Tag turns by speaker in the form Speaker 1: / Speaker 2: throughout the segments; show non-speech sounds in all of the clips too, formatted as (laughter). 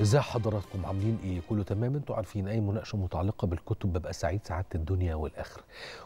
Speaker 1: ازاي حضراتكم عاملين ايه كله تمام انتوا عارفين اي مناقشه متعلقه بالكتب ببقى سعيد سعاده الدنيا والاخره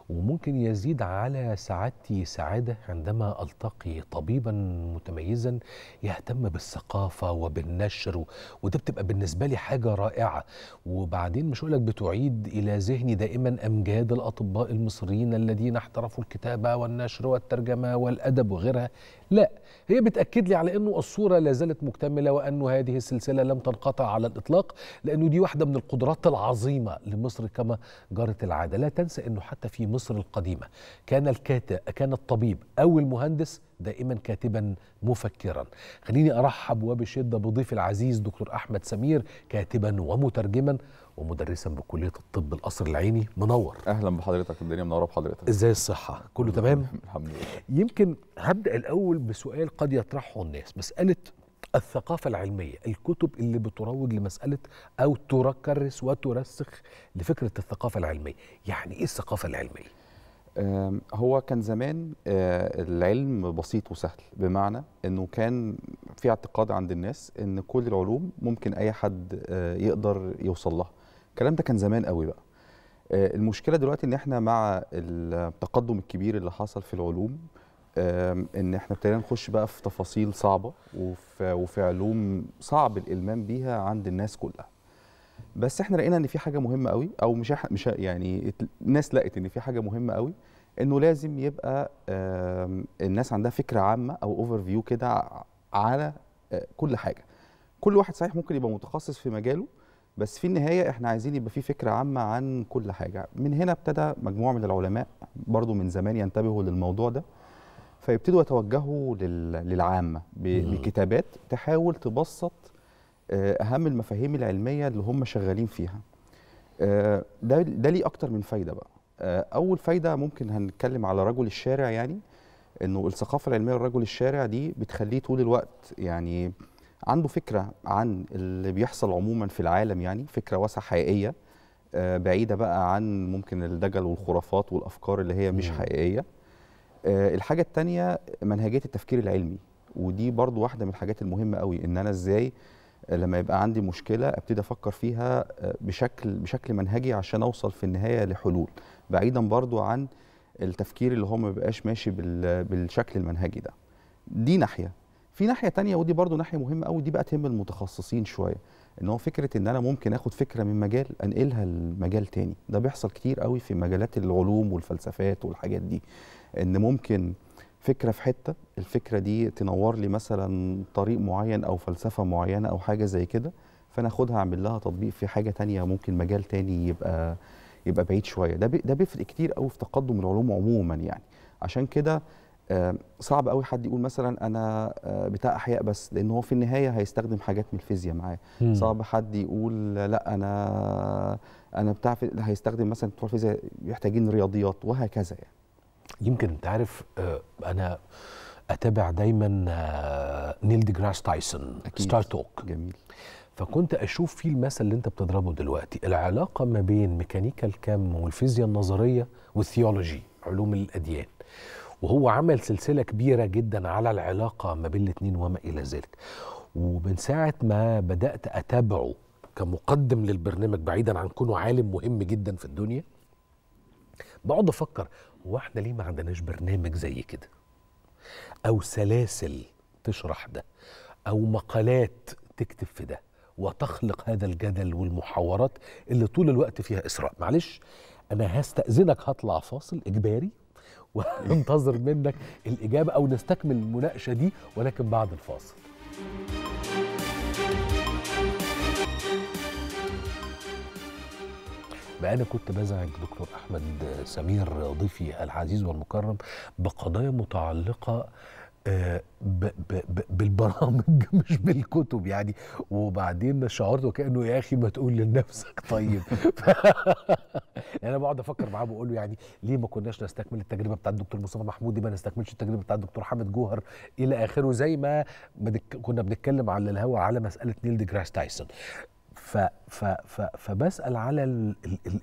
Speaker 1: وممكن يزيد على سعادتي سعاده عندما التقي طبيبا متميزا يهتم بالثقافه وبالنشر وده بتبقى بالنسبه لي حاجه رائعه وبعدين مش هقولك بتعيد الى ذهني دائما امجاد الاطباء المصريين الذين احترفوا الكتابه والنشر والترجمه والادب وغيرها لا هي بتأكد لي على أنه الصورة لا زالت مكتملة وانه هذه السلسلة لم تنقطع على الإطلاق لأنه دي واحدة من القدرات العظيمة لمصر كما جرت العادة لا تنسى أنه حتى في مصر القديمة كان الكاتب كان الطبيب أو المهندس دائما كاتبا مفكرا خليني أرحب وبشدة بضيف العزيز دكتور أحمد سمير كاتبا ومترجما ومدرسا بكلية الطب القصر العيني منور أهلا بحضرتك الدنيا منورة بحضرتك إزاي الصحة كله تمام الحمد لله يمكن هبدأ الأول بسؤال قد يطرحه الناس مسألة الثقافة العلمية الكتب اللي بتروج لمسألة أو تكرس وترسخ لفكرة الثقافة العلمية يعني إيه الثقافة العلمية؟
Speaker 2: هو كان زمان آه، العلم بسيط وسهل بمعنى انه كان في اعتقاد عند الناس ان كل العلوم ممكن اي حد آه، يقدر يوصل لها الكلام ده كان زمان قوي بقى آه، المشكله دلوقتي ان احنا مع التقدم الكبير اللي حصل في العلوم ان احنا ابتدينا نخش بقى في تفاصيل صعبه وفي, علوم صعب الالمام بيها عند الناس كلها بس احنا لقينا ان في حاجه مهمه قوي او مش مش يعني الناس لقت ان في حاجه مهمه قوي انه لازم يبقى الناس عندها فكره عامه او اوفر فيو كده على آه، كل حاجه كل واحد صحيح ممكن يبقى متخصص في مجاله بس في النهايه احنا عايزين يبقى في فكره عامه عن كل حاجه من هنا ابتدى مجموعه من العلماء برضو من زمان ينتبهوا للموضوع ده فيبتدوا يتوجهوا للعامه بكتابات تحاول تبسط آه، اهم المفاهيم العلميه اللي هم شغالين فيها آه، ده ده ليه اكتر من فايده بقى آه، اول فايده ممكن هنتكلم على رجل الشارع يعني انه الثقافه العلميه لرجل الشارع دي بتخليه طول الوقت يعني عنده فكره عن اللي بيحصل عموما في العالم يعني فكره واسعه حقيقيه بعيده بقى عن ممكن الدجل والخرافات والافكار اللي هي مش حقيقيه الحاجه الثانيه منهجيه التفكير العلمي ودي برضو واحده من الحاجات المهمه قوي ان انا ازاي لما يبقى عندي مشكله ابتدي افكر فيها آه، بشكل بشكل منهجي عشان اوصل في النهايه لحلول بعيدا برضو عن التفكير اللي هو ما بيبقاش ماشي بالشكل المنهجي ده دي ناحيه في ناحيه تانية ودي برضو ناحيه مهمه قوي دي بقى تهم المتخصصين شويه ان هو فكره ان انا ممكن اخد فكره من مجال انقلها لمجال تاني ده بيحصل كتير قوي في مجالات العلوم والفلسفات والحاجات دي ان ممكن فكره في حته الفكره دي تنور لي مثلا طريق معين او فلسفه معينه او حاجه زي كده فانا اخدها اعمل لها تطبيق في حاجه تانية ممكن مجال تاني يبقى يبقى بعيد شويه ده ده بيفرق كتير قوي في تقدم العلوم عموما يعني عشان كده آه، صعب قوي حد يقول مثلا انا آه، بتاع احياء بس لان هو في النهايه هيستخدم حاجات من الفيزياء معاه صعب حد يقول لا انا انا بتاع هيستخدم مثلا بتوع الفيزياء محتاجين رياضيات
Speaker 1: وهكذا يعني يمكن انت عارف آه، انا اتابع دايما آه، نيل دي جراس تايسون ستار توك جميل فكنت اشوف فيه المثل اللي انت بتضربه دلوقتي العلاقه ما بين ميكانيكا الكم والفيزياء النظريه والثيولوجي علوم الاديان وهو عمل سلسله كبيره جدا على العلاقه ما بين الاثنين وما الى ذلك ومن ساعه ما بدات اتابعه كمقدم للبرنامج بعيدا عن كونه عالم مهم جدا في الدنيا بقعد افكر هو احنا ليه ما عندناش برنامج زي كده او سلاسل تشرح ده او مقالات تكتب في ده وتخلق هذا الجدل والمحاورات اللي طول الوقت فيها اسراء معلش انا هستاذنك هطلع فاصل اجباري (laughs) وانتظر منك الاجابه او نستكمل المناقشه دي ولكن بعد الفاصل بقى أنا كنت بزعج دكتور أحمد سمير ضيفي العزيز والمكرم بقضايا متعلقة آه، ب ب ب بالبرامج (laughs) مش بالكتب يعني وبعدين شعرت وكانه يا اخي ما تقول لنفسك (laughs) طيب (laughs) انا بقعد افكر معاه بقول له يعني ليه ما كناش نستكمل التجربه بتاعت الدكتور مصطفى محمود ما نستكملش التجربه بتاعت الدكتور حامد جوهر الى اخره زي ما كنا بنتكلم على الهوا على مساله نيل دي جراس تايسون ف ف ف فبسال على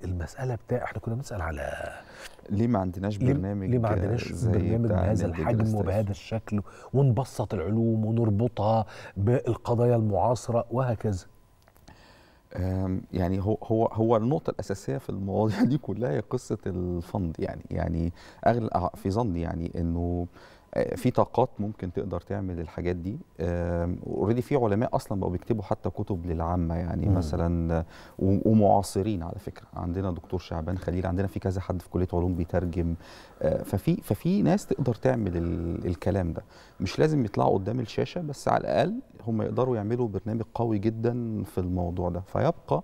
Speaker 1: المساله بتاع احنا كنا بنسال على ليه ما عندناش برنامج ليه ما عندناش برنامج بهذا الحجم وبهذا الشكل ونبسط العلوم ونربطها بالقضايا المعاصره وهكذا
Speaker 2: يعني هو هو هو النقطة الأساسية في المواضيع (laughs) دي كلها هي قصة الفند يعني يعني أغلى في ظني يعني إنه آه، في طاقات ممكن تقدر تعمل الحاجات دي اوريدي في علماء اصلا بقوا بيكتبوا حتى كتب للعامه يعني مم. مثلا ومعاصرين على فكره عندنا دكتور شعبان خليل عندنا في كذا حد في كليه علوم بيترجم آه، ففي ففي ناس تقدر تعمل الكلام ده مش لازم يطلعوا قدام الشاشه بس على الاقل هم يقدروا يعملوا برنامج قوي جدا في الموضوع ده فيبقى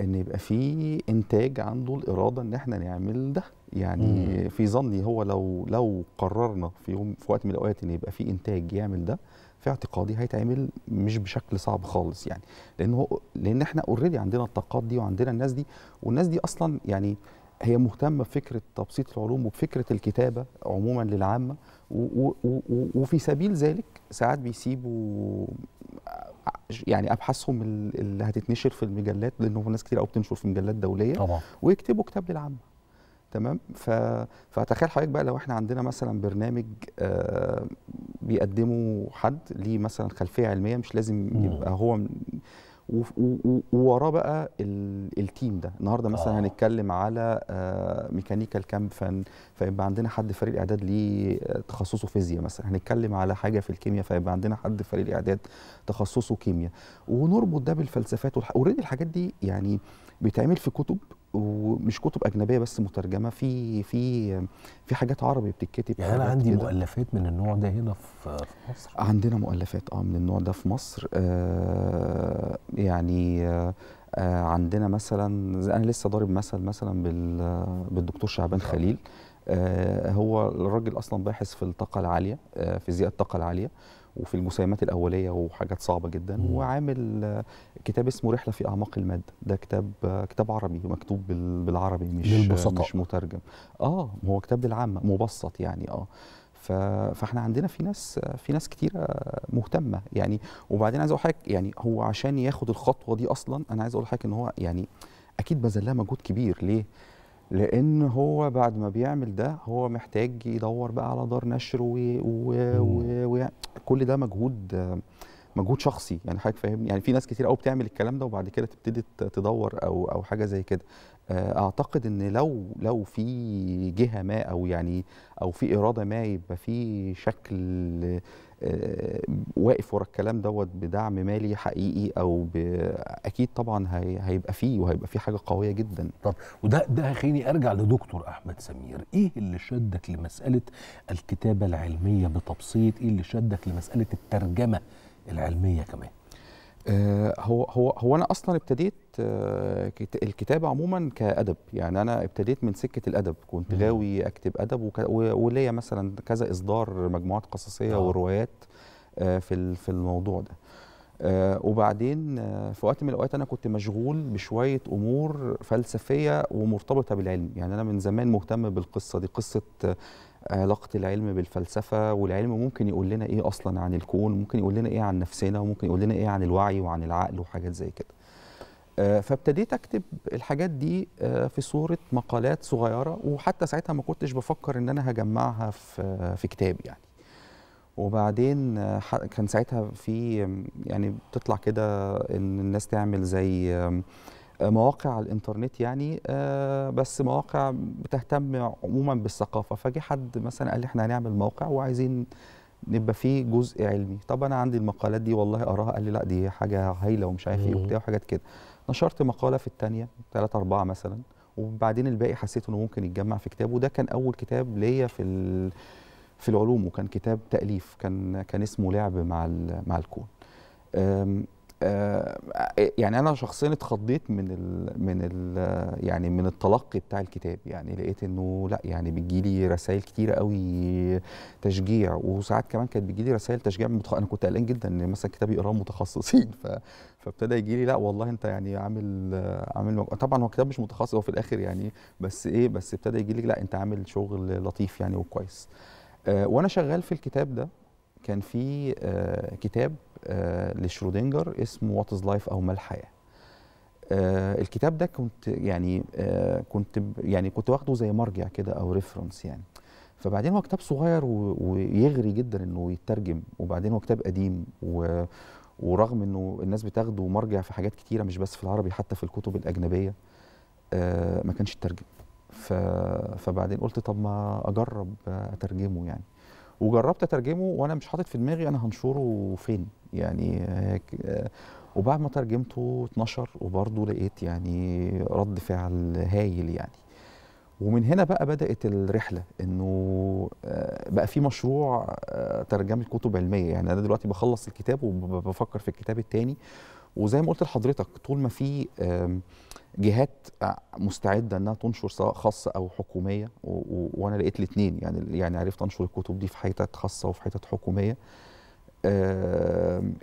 Speaker 2: ان يبقى في انتاج عنده الاراده ان احنا نعمل ده يعني مم. في ظني هو لو لو قررنا في يوم في وقت من الاوقات ان يبقى في انتاج يعمل ده في اعتقادي هيتعمل مش بشكل صعب خالص يعني لان هو لان احنا اوريدي عندنا الطاقات دي وعندنا الناس دي والناس دي اصلا يعني هي مهتمه بفكره تبسيط العلوم وبفكره الكتابه عموما للعامه وفي سبيل ذلك ساعات بيسيبوا يعني ابحاثهم اللي هتتنشر في المجلات لان ناس كتير قوي بتنشر في مجلات دوليه طبعا. ويكتبوا كتاب للعامه تمام ف... فتخيل حضرتك بقى لو احنا عندنا مثلا برنامج آه بيقدمه حد ليه مثلا خلفيه علميه مش لازم يبقى هو ووراه بقى التيم ده النهارده مثلا آه. هنتكلم على ميكانيكال آه، كام فن فيبقى عندنا حد فريق الاعداد ليه آه، تخصصه فيزياء مثلا هنتكلم على حاجه في الكيمياء فيبقى عندنا حد فريق الاعداد تخصصه كيمياء ونربط ده بالفلسفات اوريدي الحاجات دي يعني بيتعمل في كتب ومش كتب اجنبيه بس مترجمه في في في حاجات عربي بتتكتب يعني انا عندي كده. مؤلفات
Speaker 1: من النوع ده هنا في مصر
Speaker 2: عندنا مؤلفات اه من النوع ده في مصر آه يعني آه عندنا مثلا انا لسه ضارب مثل مثلا بالدكتور شعبان آه. خليل آه هو الراجل اصلا باحث في الطاقه العاليه آه فيزياء الطاقه العاليه وفي المساهمات الاوليه وحاجات صعبه جدا مم. وعامل كتاب اسمه رحله في اعماق الماده ده كتاب كتاب عربي مكتوب بالعربي مش للبسطة. مش مترجم اه هو كتاب للعامه مبسط يعني اه فاحنا عندنا في ناس في ناس كتيره مهتمه يعني وبعدين عايز اقول حاجة يعني هو عشان ياخد الخطوه دي اصلا انا عايز اقول حاجة ان هو يعني اكيد بذل لها مجهود كبير ليه؟ لان هو بعد ما بيعمل ده هو محتاج يدور بقى على دار نشر وكل يعني ده مجهود مجهود شخصي يعني حضرتك فاهمني يعني في ناس كتير قوي بتعمل الكلام ده وبعد كده تبتدي تدور او او حاجه زي كده آه، اعتقد ان لو لو في جهه ما او يعني او في اراده ما يبقى في شكل آه، واقف ورا الكلام دوت بدعم مالي حقيقي او ب... اكيد طبعا
Speaker 1: هي... هيبقى فيه وهيبقى فيه حاجه قويه جدا طب وده ده هيخليني ارجع لدكتور احمد سمير ايه اللي شدك لمساله الكتابه العلميه بتبسيط ايه اللي شدك لمساله الترجمه العلميه كمان آه، هو هو هو انا اصلا ابتديت
Speaker 2: آه، الكتابه عموما كادب يعني انا ابتديت من سكه الادب كنت غاوي اكتب ادب وليا مثلا كذا اصدار مجموعات قصصيه أوه. وروايات آه، في في الموضوع ده وبعدين في وقت من الاوقات انا كنت مشغول بشويه امور فلسفيه ومرتبطه بالعلم يعني انا من زمان مهتم بالقصه دي قصه علاقه العلم بالفلسفه والعلم ممكن يقول لنا ايه اصلا عن الكون ممكن يقول لنا ايه عن نفسنا وممكن يقول لنا ايه عن الوعي وعن العقل وحاجات زي كده آه، فابتديت اكتب الحاجات دي آه، في صوره مقالات صغيره وحتى ساعتها ما كنتش بفكر ان انا هجمعها في في كتاب يعني وبعدين آه، كان ساعتها في يعني بتطلع كده ان الناس تعمل زي مواقع الانترنت يعني آه، بس مواقع بتهتم عموما بالثقافه فجي حد مثلا قال لي احنا هنعمل موقع وعايزين نبقى فيه جزء علمي طب انا عندي المقالات دي والله اراها قال لي لا دي حاجه هايله ومش عارف ايه وبتاع وحاجات كده نشرت مقاله في الثانيه ثلاثة أربعة مثلا وبعدين الباقي حسيت انه ممكن يتجمع في كتاب وده كان اول كتاب ليا في ال... في العلوم وكان كتاب تاليف كان كان اسمه لعب مع ال... مع الكون آه، يعني انا شخصيا اتخضيت من الـ من الـ يعني من التلقي بتاع الكتاب يعني لقيت انه لا يعني لي رسائل كتيره قوي تشجيع وساعات كمان كانت بتجي لي رسائل تشجيع متخ... انا كنت قلقان جدا ان مثلا كتاب يقراه متخصصين ف... فابتدى يجي لي لا والله انت يعني عامل عامل طبعا هو كتاب مش متخصص هو في الاخر يعني بس ايه بس ابتدى يجي لي لا انت عامل شغل لطيف يعني وكويس آه، وانا شغال في الكتاب ده كان في آه، كتاب آه، لشرودنجر اسمه وات از لايف او ما الحياه آه، الكتاب ده كنت يعني آه، كنت يعني كنت واخده زي مرجع كده او ريفرنس يعني فبعدين هو كتاب صغير ويغري جدا انه يترجم وبعدين هو كتاب قديم و ورغم انه الناس بتاخده مرجع في حاجات كتيره مش بس في العربي حتى في الكتب الاجنبيه ما كانش اترجم فبعدين قلت طب ما اجرب اترجمه يعني وجربت اترجمه وانا مش حاطط في دماغي انا هنشره فين يعني آه، آه، وبعد ما ترجمته اتنشر وبرضه لقيت يعني رد فعل هايل يعني ومن هنا بقى بدات الرحله انه آه، بقى في مشروع ترجمه كتب علميه يعني انا دلوقتي بخلص الكتاب وبفكر في الكتاب الثاني وزي ما قلت لحضرتك طول ما في جهات مستعده انها تنشر سواء خاصه او حكوميه وانا لقيت الاثنين يعني يعني عرفت انشر الكتب دي في حتت خاصه وفي حتت حكوميه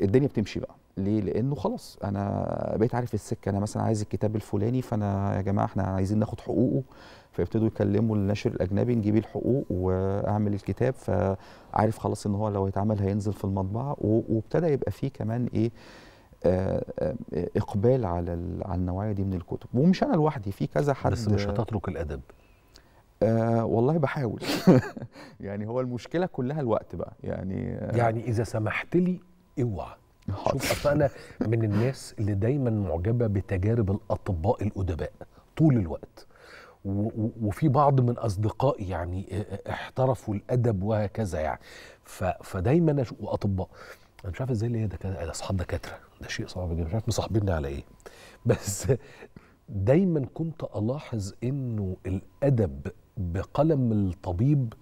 Speaker 2: الدنيا بتمشي بقى ليه؟ لانه خلاص انا بقيت عارف السكه انا مثلا عايز الكتاب الفلاني فانا يا جماعه احنا عايزين ناخد حقوقه فيبتدوا يكلموا الناشر الاجنبي نجيب الحقوق واعمل الكتاب فعارف خلاص ان هو لو هيتعمل هينزل في المطبعه وابتدى يبقى فيه كمان ايه آه، آه، اقبال على على النوعيه دي من الكتب ومش انا لوحدي في كذا حد بس مش هتترك الادب آه
Speaker 1: والله بحاول (laughs) يعني هو المشكله كلها الوقت بقى يعني آه يعني اذا سمحت لي اوعى شوف انا من الناس اللي دايما معجبه بتجارب الاطباء الادباء طول الوقت وفي بعض من اصدقائي يعني آه، احترفوا الادب وهكذا يعني فدايما واطباء انا مش عارف ازاي اللي هي ده اصحاب دكاتره ده شيء صعب جدا مش عارف مصاحبني على ايه بس دايما كنت الاحظ انه الادب بقلم الطبيب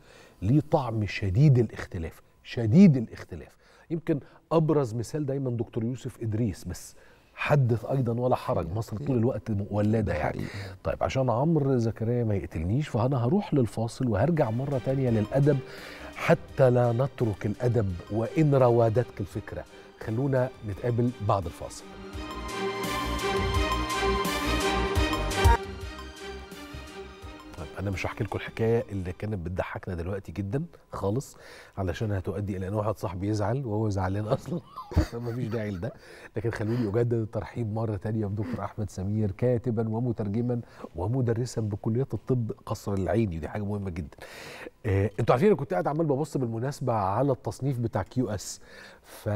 Speaker 1: ليه طعم شديد الاختلاف شديد الاختلاف يمكن ابرز مثال دايما دكتور يوسف ادريس بس حدث ايضا ولا حرج مصر طول الوقت مولده يعني طيب عشان عمرو زكريا ما يقتلنيش فانا هروح للفاصل وهرجع مره تانية للادب حتى لا نترك الادب وان روادتك الفكره خلونا نتقابل بعد الفاصل طيب انا مش هحكي لكم الحكايه اللي كانت بتضحكنا دلوقتي جدا خالص علشان هتؤدي الى ان واحد صاحبي يزعل وهو زعلان اصلا (laughs) مفيش داعي لده لكن خلوني اجدد الترحيب مره تانية بدكتور احمد سمير كاتبا ومترجما ومدرسا بكليه الطب قصر العيني دي حاجه مهمه جدا آه، انتوا عارفين انا كنت قاعد عمال ببص بالمناسبه على التصنيف بتاع كيو اس ف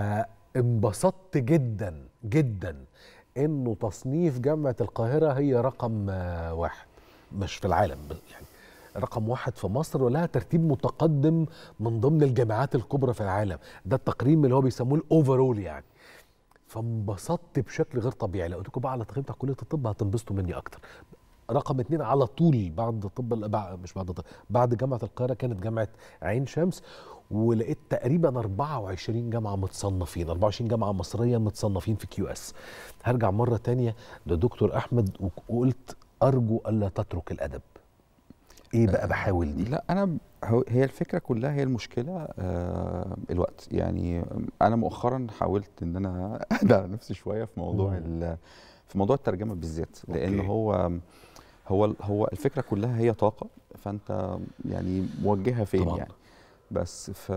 Speaker 1: انبسطت جدا جدا انه تصنيف جامعه القاهره هي رقم واحد مش في العالم يعني رقم واحد في مصر ولها ترتيب متقدم من ضمن الجامعات الكبرى في العالم ده التقريم اللي هو بيسموه الاوفرول يعني فانبسطت بشكل غير طبيعي لو قلت لكم بقى على تقييم بتاع كليه الطب هتنبسطوا مني اكتر رقم اتنين على طول بعد طب مش بعد طب بعد جامعه القاهره كانت جامعه عين شمس ولقيت تقريبا 24 جامعه متصنفين 24 جامعه مصريه متصنفين في كيو اس هرجع مره تانية لدكتور احمد وقلت ارجو الا تترك الادب ايه بقى آه، بحاول
Speaker 2: دي لا انا هي الفكره كلها هي المشكله آه الوقت يعني انا مؤخرا حاولت ان انا (laughs) اهدى نفسي شويه في موضوع نعم. في موضوع الترجمه بالذات لان هو هو هو الفكره كلها هي طاقه فانت يعني موجهها فين طبعا. يعني بس ف...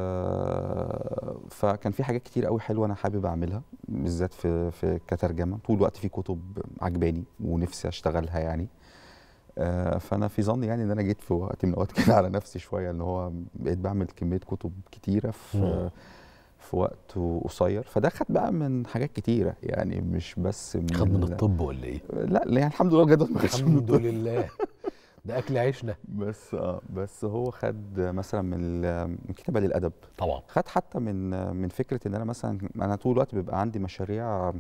Speaker 2: فكان في حاجات كتير قوي حلوه انا حابب اعملها بالذات في في كترجمه طول الوقت في كتب عجباني ونفسي اشتغلها يعني آه، فانا في ظني يعني ان انا جيت في وقت من الاوقات (laughs) كده على نفسي شويه ان هو بقيت بعمل كميه كتب كتيره في في وقت قصير فده خد بقى من حاجات كتيره يعني مش بس من خد من الطب ولا ايه؟ لا يعني الحمد لله الجدول الحمد
Speaker 1: لله (laughs) ده اكل عيشنا بس اه
Speaker 2: بس هو خد مثلا من من كتابه للادب طبعا خد حتى من من فكره ان انا مثلا انا طول الوقت بيبقى عندي مشاريع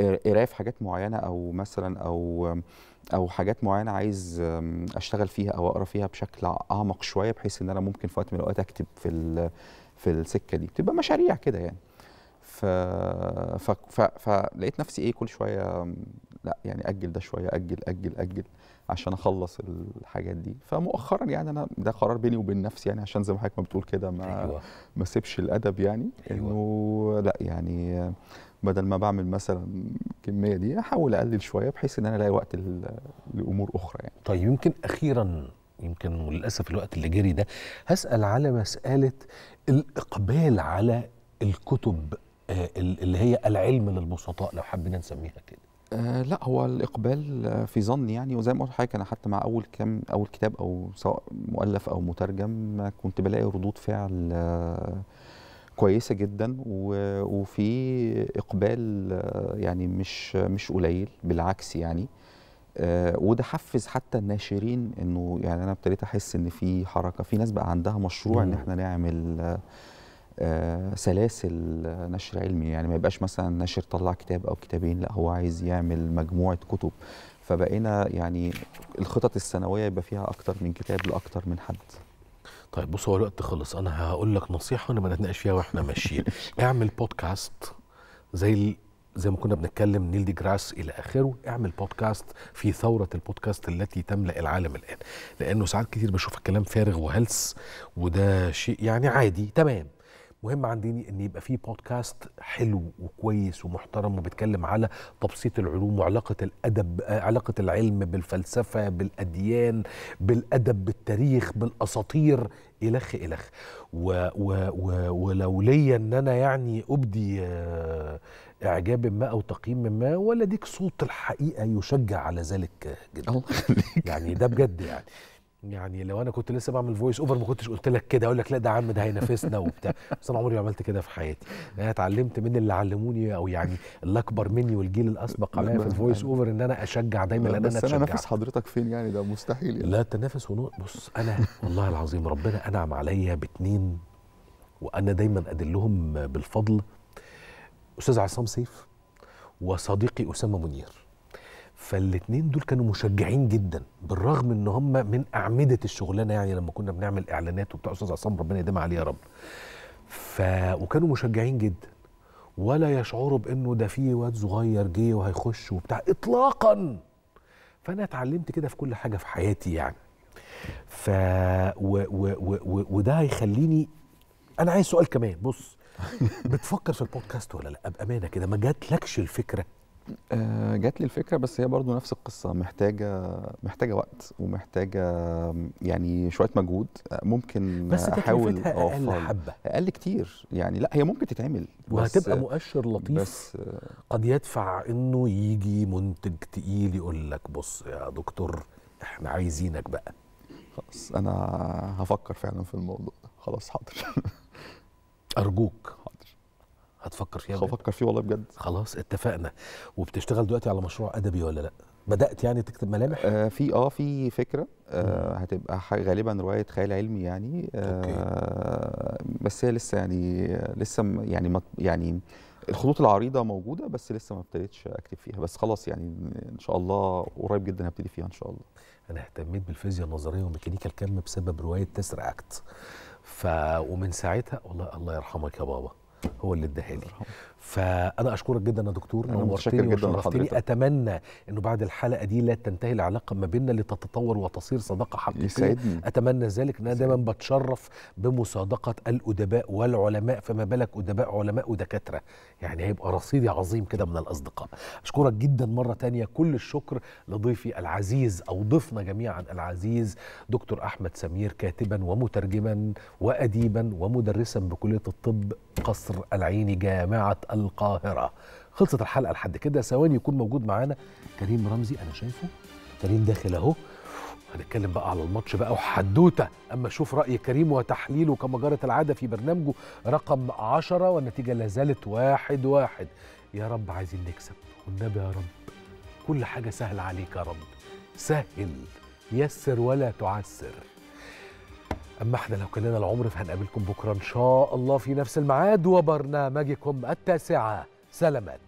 Speaker 2: آه، قرايه في حاجات معينه او مثلا او او حاجات معينه عايز اشتغل فيها او اقرا فيها بشكل اعمق شويه بحيث ان انا ممكن في وقت من الاوقات اكتب في في السكه دي بتبقى مشاريع كده يعني ف... ف... ف... فلقيت نفسي ايه كل شويه لا يعني اجل ده شويه اجل اجل اجل عشان اخلص الحاجات دي فمؤخرا يعني انا ده قرار بيني وبين نفسي يعني عشان زي ما حضرتك ما بتقول كده ما أيوة. ما سيبش الادب يعني أيوة. انه لا يعني بدل ما بعمل مثلا الكميه دي احاول اقلل شويه بحيث
Speaker 1: ان انا الاقي وقت لامور اخرى يعني طيب يمكن اخيرا يمكن وللاسف الوقت اللي جري ده هسال على مساله الاقبال على الكتب آه، اللي هي العلم للبسطاء لو حبينا نسميها كده
Speaker 2: آه لا هو الاقبال آه، في ظني يعني وزي ما قلت لحضرتك انا حتى مع اول كام اول كتاب او سواء مؤلف او مترجم آه، كنت بلاقي ردود فعل آه، كويسه جدا وفي اقبال يعني مش مش قليل بالعكس يعني وده حفز حتى الناشرين انه يعني انا ابتديت احس ان في حركه في ناس بقى عندها مشروع ان احنا نعمل آه، سلاسل نشر علمي يعني ما يبقاش مثلا نشر طلع كتاب او كتابين لا هو عايز يعمل مجموعه كتب فبقينا يعني الخطط السنويه يبقى فيها اكتر من كتاب لاكتر من حد
Speaker 1: طيب بص هو الوقت خلص انا هقول لك نصيحه ما نتناقش فيها واحنا ماشيين (laughs) اعمل بودكاست زي زي ما كنا بنتكلم نيل دي جراس الى اخره اعمل بودكاست في ثوره البودكاست التي تملا العالم الان لانه ساعات كتير بشوف الكلام فارغ وهلس وده شيء يعني عادي تمام مهم عندي ان يبقى في بودكاست حلو وكويس ومحترم وبيتكلم على تبسيط العلوم وعلاقه الادب علاقه العلم بالفلسفه بالاديان بالادب بالتاريخ بالاساطير الخ الخ و و و ولو ليا ان انا يعني ابدي آه، اعجاب ما او تقييم ما ولا ديك صوت الحقيقه يشجع على ذلك جدا يعني ده بجد يعني يعني لو انا كنت لسه بعمل فويس اوفر ما كنتش قلت لك كده اقول لك لا ده عم ده هينافسنا وبتاع بس انا عمري ما عملت كده في حياتي يعني انا اتعلمت من اللي علموني او يعني اللي اكبر مني والجيل الاسبق عليا في الفويس اوفر ان انا اشجع دايما ان انا اتشجع بس انا انافس حضرتك فين يعني ده مستحيل يعني. لا تنافس ونقط بص انا والله العظيم ربنا انعم عليا باتنين وانا دايما ادلهم بالفضل استاذ عصام سيف وصديقي اسامه منير فالاثنين دول كانوا مشجعين جدا بالرغم ان هم من اعمده الشغلانه يعني لما كنا بنعمل اعلانات وبتاع استاذ عصام ربنا يديم عليه يا رب ف وكانوا مشجعين جدا ولا يشعروا بانه ده في واد صغير جه وهيخش وبتاع اطلاقا فانا اتعلمت كده في كل حاجه في حياتي يعني ف و... و... و... وده هيخليني انا عايز سؤال كمان بص (laughs) بتفكر في البودكاست ولا لا بامانه كده ما جاتلكش الفكره آه جات لي الفكره بس هي برضو
Speaker 2: نفس القصه محتاجه محتاجه وقت ومحتاجه يعني شويه مجهود
Speaker 1: آه، ممكن بس احاول اقل حبه
Speaker 2: اقل كتير يعني لا هي ممكن تتعمل وهتبقى
Speaker 1: مؤشر لطيف بس آه، قد يدفع انه يجي منتج تقيل يقول لك بص يا دكتور احنا عايزينك بقى خلاص انا هفكر فعلا في الموضوع خلاص حاضر (laughs) ارجوك حاضر هتفكر فيها هفكر فيه والله بجد خلاص اتفقنا وبتشتغل دلوقتي على مشروع ادبي ولا لا بدات يعني تكتب ملامح
Speaker 2: آه في اه
Speaker 1: في فكره
Speaker 2: آه هتبقى غالبا روايه خيال علمي يعني آه أوكي. بس هي لسه يعني لسه يعني يعني الخطوط العريضه موجوده بس لسه ما ابتديتش اكتب فيها بس خلاص يعني ان شاء
Speaker 1: الله قريب جدا هبتدي فيها ان شاء الله انا اهتميت بالفيزياء النظريه وميكانيكا الكم بسبب روايه اكت. ف ومن ساعتها والله الله يرحمك يا بابا هو اللي اداها لي فانا اشكرك جدا يا دكتور نورتني وشرفتني اتمنى انه بعد الحلقه دي لا تنتهي العلاقه ما بيننا لتتطور وتصير صداقه حقيقيه اتمنى ذلك انا دايما بتشرف بمصادقه الادباء والعلماء فما بالك ادباء علماء ودكاتره يعني هيبقى رصيدي عظيم كده من الاصدقاء اشكرك جدا مره تانية كل الشكر لضيفي العزيز او ضيفنا جميعا العزيز دكتور احمد سمير كاتبا ومترجما واديبا ومدرسا بكليه الطب قصر العيني جامعة القاهرة خلصت الحلقة لحد كده ثواني يكون موجود معانا كريم رمزي أنا شايفه كريم داخل أهو هنتكلم بقى على الماتش بقى وحدوته أما شوف رأي كريم وتحليله كما جرت العادة في برنامجه رقم عشرة والنتيجة لازالت واحد واحد يا رب عايزين نكسب والنبي يا رب كل حاجة سهلة عليك يا رب سهل يسر ولا تعسر أما إحنا لو كلنا العمر فهنقابلكم بكرة إن شاء الله في نفس الميعاد وبرنامجكم التاسعة سلامات